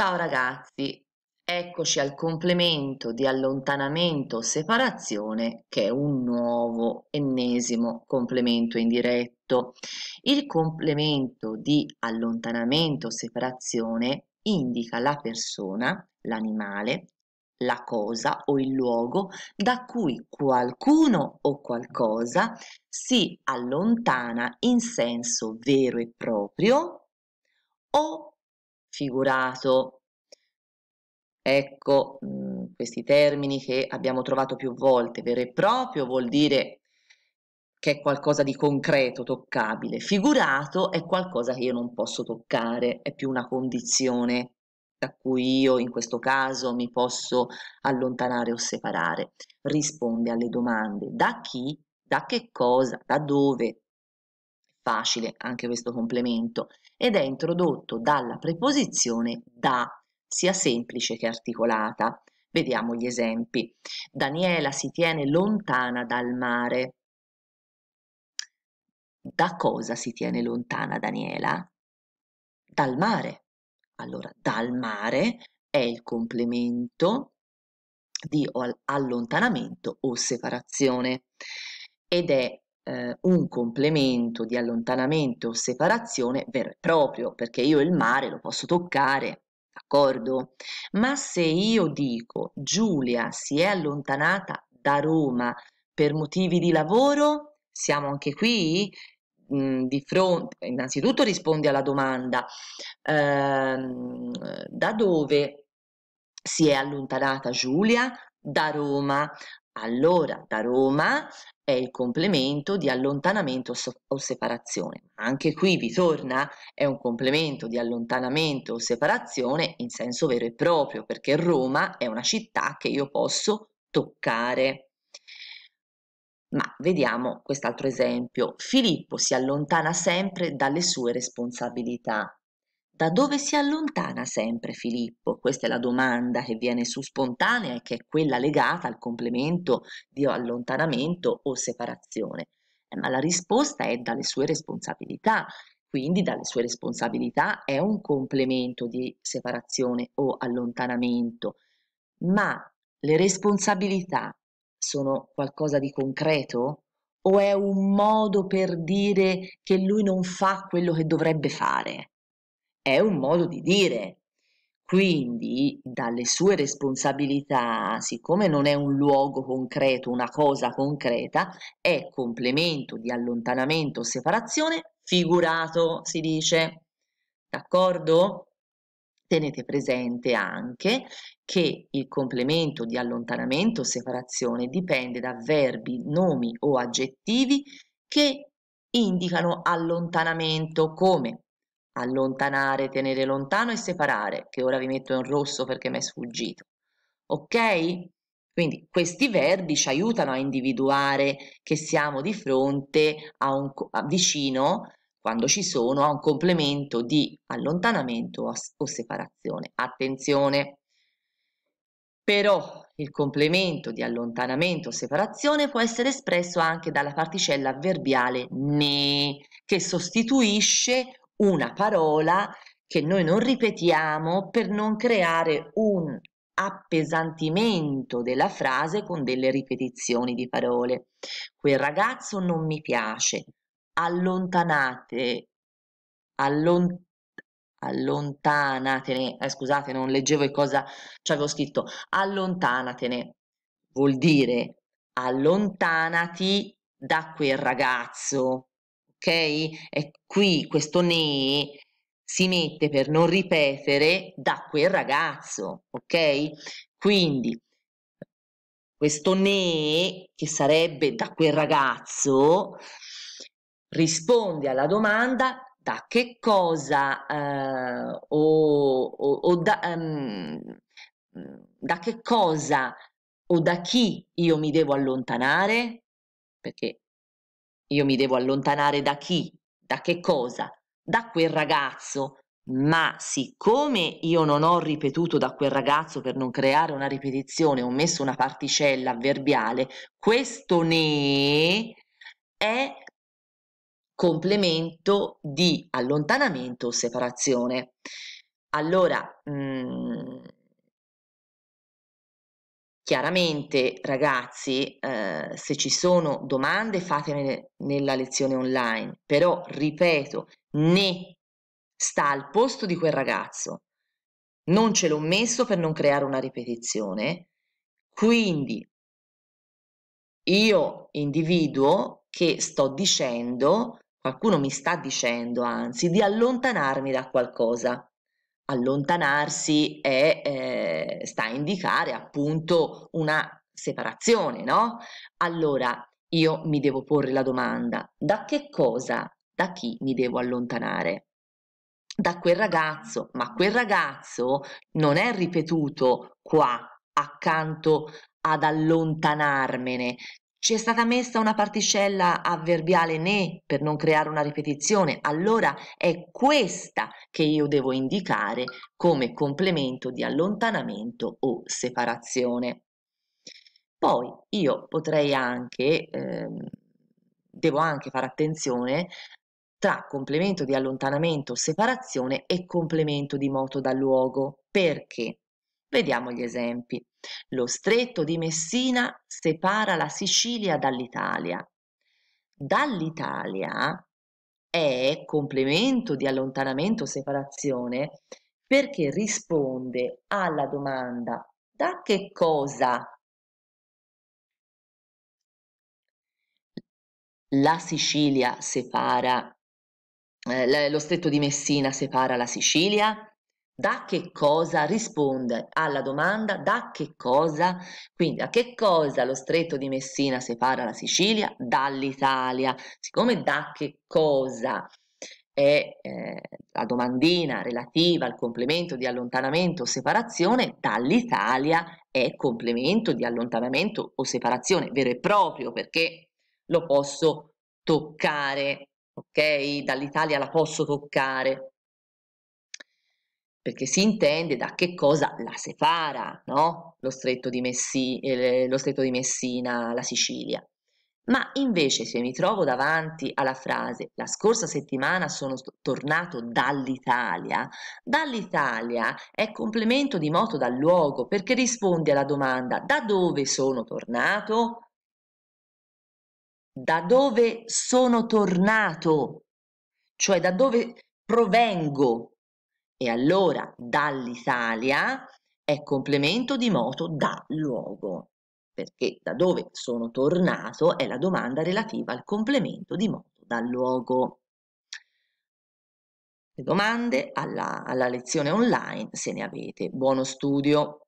Ciao ragazzi, eccoci al complemento di allontanamento separazione che è un nuovo ennesimo complemento indiretto. Il complemento di allontanamento separazione indica la persona, l'animale, la cosa o il luogo da cui qualcuno o qualcosa si allontana in senso vero e proprio o figurato. Ecco mh, mm, questi termini che abbiamo trovato più volte. Vero e proprio vuol dire che è qualcosa di concreto, toccabile. Figurato è qualcosa che io non posso toccare, è più una condizione da cui io in questo caso mi posso allontanare o separare. Risponde alle domande da chi, da che cosa, da dove. Facile anche questo complemento ed è introdotto dalla preposizione da, sia semplice che articolata. Vediamo gli esempi. Daniela si tiene lontana dal mare. Da cosa si tiene lontana Daniela? Dal mare. Allora, dal mare è il complemento di allontanamento o separazione ed è eh, un complemento di allontanamento o separazione vero e proprio, perché io il mare lo posso toccare, d'accordo? Ma se io dico Giulia si è allontanata da Roma per motivi di lavoro, siamo anche qui mm, di fronte, innanzitutto rispondi alla domanda ehm, da dove si è allontanata Giulia? Da Roma. Allora, da Roma è il complemento di allontanamento o separazione. Anche qui vi torna, è un complemento di allontanamento o separazione in senso vero e proprio, perché Roma è una città che io posso toccare. Ma vediamo quest'altro esempio. Filippo si allontana sempre dalle sue responsabilità. Da dove si allontana sempre Filippo? Questa è la domanda che viene su spontanea e che è quella legata al complemento di allontanamento o separazione. Eh, ma la risposta è dalle sue responsabilità, quindi dalle sue responsabilità è un complemento di separazione o allontanamento, ma le responsabilità sono qualcosa di concreto o è un modo per dire che lui non fa quello che dovrebbe fare? è un modo di dire. Quindi dalle sue responsabilità, siccome non è un luogo concreto, una cosa concreta, è complemento di allontanamento o separazione figurato, si dice. D'accordo? Tenete presente anche che il complemento di allontanamento o separazione dipende da verbi, nomi o aggettivi che indicano allontanamento come allontanare, tenere lontano e separare, che ora vi metto in rosso perché mi è sfuggito. Ok? Quindi questi verbi ci aiutano a individuare che siamo di fronte a un a vicino, quando ci sono, a un complemento di allontanamento o, o separazione. Attenzione! Però il complemento di allontanamento o separazione può essere espresso anche dalla particella avverbiale ne, che sostituisce una parola che noi non ripetiamo per non creare un appesantimento della frase con delle ripetizioni di parole. Quel ragazzo non mi piace. Allontanate, allontanate allontanatene, eh, scusate non leggevo che cosa ci avevo scritto, allontanatene vuol dire allontanati da quel ragazzo, ok? E qui questo ne si mette per non ripetere da quel ragazzo, ok? Quindi questo ne che sarebbe da quel ragazzo risponde alla domanda da che cosa eh, o, o, o da, um, da che cosa o da chi io mi devo allontanare perché io mi devo allontanare da chi? Da che cosa? Da quel ragazzo. Ma siccome io non ho ripetuto da quel ragazzo per non creare una ripetizione, ho messo una particella avverbiale, questo ne è complemento di allontanamento o separazione. Allora, mh, mm, Chiaramente ragazzi, eh, se ci sono domande fatemele nella lezione online, però ripeto, né sta al posto di quel ragazzo. Non ce l'ho messo per non creare una ripetizione, quindi io individuo che sto dicendo, qualcuno mi sta dicendo anzi, di allontanarmi da qualcosa allontanarsi è, eh, sta a indicare appunto una separazione, no? Allora io mi devo porre la domanda, da che cosa, da chi mi devo allontanare? Da quel ragazzo, ma quel ragazzo non è ripetuto qua accanto ad allontanarmene, ci è stata messa una particella avverbiale ne per non creare una ripetizione, allora è questa che io devo indicare come complemento di allontanamento o separazione. Poi io potrei anche, ehm, devo anche fare attenzione tra complemento di allontanamento, o separazione e complemento di moto da luogo, perché Vediamo gli esempi. Lo stretto di Messina separa la Sicilia dall'Italia. Dall'Italia è complemento di allontanamento separazione perché risponde alla domanda da che cosa la Sicilia separa, eh, lo stretto di Messina separa la Sicilia? da che cosa risponde alla domanda da che cosa, quindi a che cosa lo stretto di Messina separa la Sicilia dall'Italia, siccome da che cosa è eh, la domandina relativa al complemento di allontanamento o separazione, dall'Italia è complemento di allontanamento o separazione vero e proprio perché lo posso toccare, ok? Dall'Italia la posso toccare, perché si intende da che cosa la separa no? lo, stretto Messi, eh, lo stretto di Messina, la Sicilia. Ma invece se mi trovo davanti alla frase la scorsa settimana sono tornato dall'Italia, dall'Italia è complemento di moto dal luogo perché risponde alla domanda da dove sono tornato? Da dove sono tornato? Cioè da dove provengo? E allora dall'Italia è complemento di moto da luogo, perché da dove sono tornato è la domanda relativa al complemento di moto da luogo. Le domande alla, alla lezione online se ne avete. Buono studio!